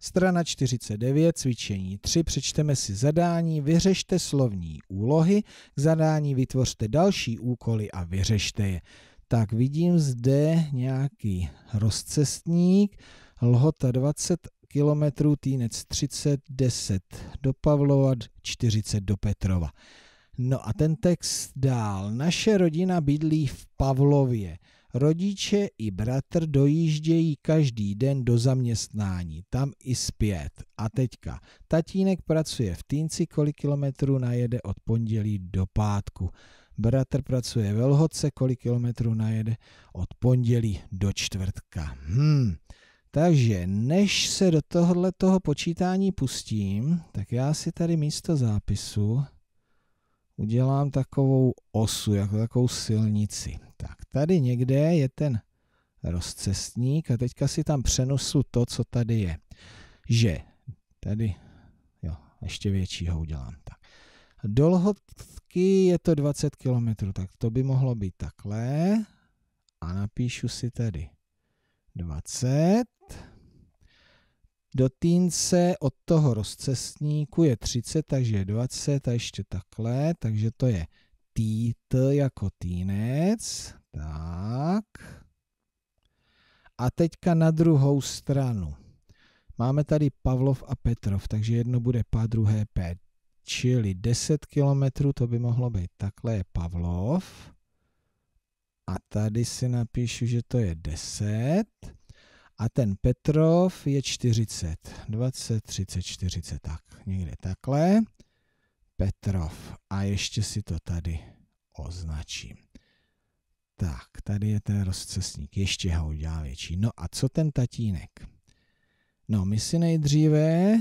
Strana 49, cvičení 3, přečteme si zadání, vyřešte slovní úlohy, k zadání vytvořte další úkoly a vyřešte je. Tak vidím zde nějaký rozcestník, lhota 20 km, Týnec 30, 10 do Pavlova, 40 do Petrova. No a ten text dál. Naše rodina bydlí v Pavlově. Rodiče i bratr dojíždějí každý den do zaměstnání, tam i zpět. A teďka, tatínek pracuje v Týnci, kolik kilometrů najede od pondělí do pátku. Bratr pracuje ve Lhoce, kolik kilometrů najede od pondělí do čtvrtka. Hmm. Takže než se do tohle toho počítání pustím, tak já si tady místo zápisu udělám takovou osu, jako takovou silnici. Tak tady někde je ten rozcestník a teďka si tam přenosu to, co tady je. Že tady, jo, ještě větší ho udělám. Tak. Do Lhotky je to 20 km, tak to by mohlo být takhle. A napíšu si tady 20. Do Týnce od toho rozcestníku je 30, takže je 20 a ještě takhle, takže to je T, T jako týnec, tak. A teďka na druhou stranu. Máme tady Pavlov a Petrov, takže jedno bude P, druhé P. Čili 10 kilometrů, to by mohlo být takhle je Pavlov. A tady si napíšu, že to je 10. A ten Petrov je 40. 20, 30, 40, tak. Někde takhle. Petrov a ještě si to tady označím. Tak, tady je ten rozcesník, ještě ho udělá větší. No a co ten tatínek? No, my si nejdříve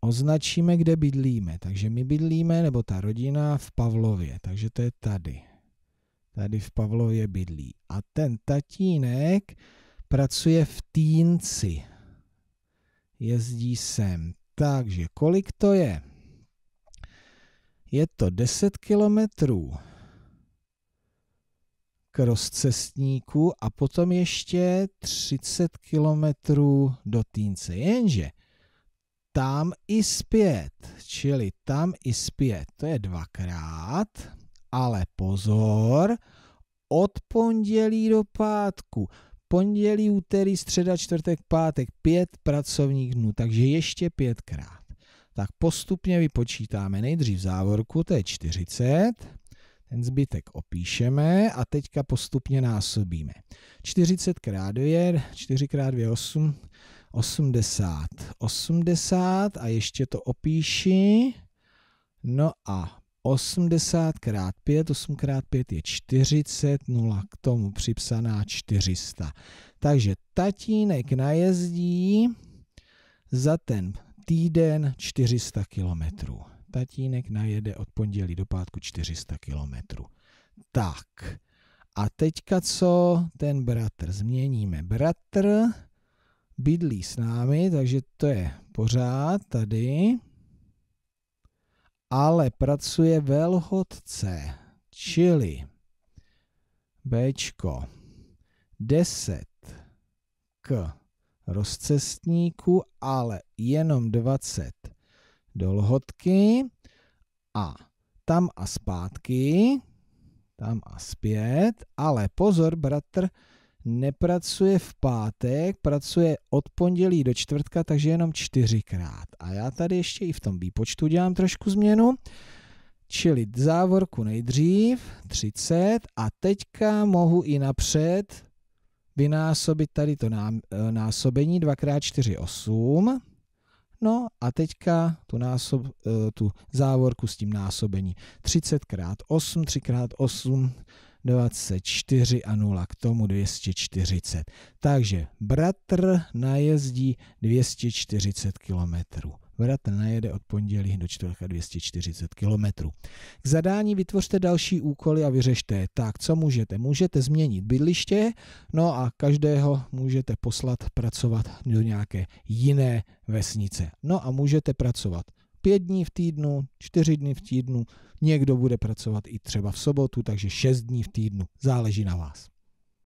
označíme, kde bydlíme. Takže my bydlíme, nebo ta rodina v Pavlově, takže to je tady. Tady v Pavlově bydlí. A ten tatínek pracuje v Týnci. Jezdí sem. Takže kolik to je? Je to 10 kilometrů k rozcestníku a potom ještě 30 kilometrů do Týnce. Jenže tam i zpět, čili tam i zpět, to je dvakrát, ale pozor, od pondělí do pátku, pondělí, úterý, středa, čtvrtek, pátek, pět pracovních dnů, takže ještě pětkrát tak postupně vypočítáme nejdřív závorku, to je 40, ten zbytek opíšeme a teďka postupně násobíme. 40 x 2, 4 x 2 je 8, 80, 80 a ještě to opíši. No a 80 x 5, 8 x 5 je 40, 0 k tomu připsaná 400. Takže tatínek najezdí za ten týden 400 kilometrů. Tatínek najede od pondělí do pátku 400 kilometrů. Tak. A teďka co ten bratr? Změníme. Bratr bydlí s námi, takže to je pořád tady. Ale pracuje ve Lhotce, čili Bčko 10 k rozcestníku, ale jenom 20 do lhotky a tam a zpátky, tam a zpět, ale pozor, bratr nepracuje v pátek, pracuje od pondělí do čtvrtka, takže jenom čtyřikrát. A já tady ještě i v tom výpočtu dělám trošku změnu, čili závorku nejdřív, 30 a teďka mohu i napřed vynásobit tady to eh, násobení 2x4, 8. No a teďka tu, násob, eh, tu závorku s tím násobení. 30 x 8, 3 x 8, 24 a 0, k tomu 240. Takže bratr najezdí 240 kilometrů. Vratan jede od pondělí do čtvrtka 240 km. K zadání vytvořte další úkoly a vyřešte Tak, co můžete? Můžete změnit bydliště, no a každého můžete poslat pracovat do nějaké jiné vesnice. No a můžete pracovat pět dní v týdnu, čtyři dny v týdnu, někdo bude pracovat i třeba v sobotu, takže šest dní v týdnu, záleží na vás.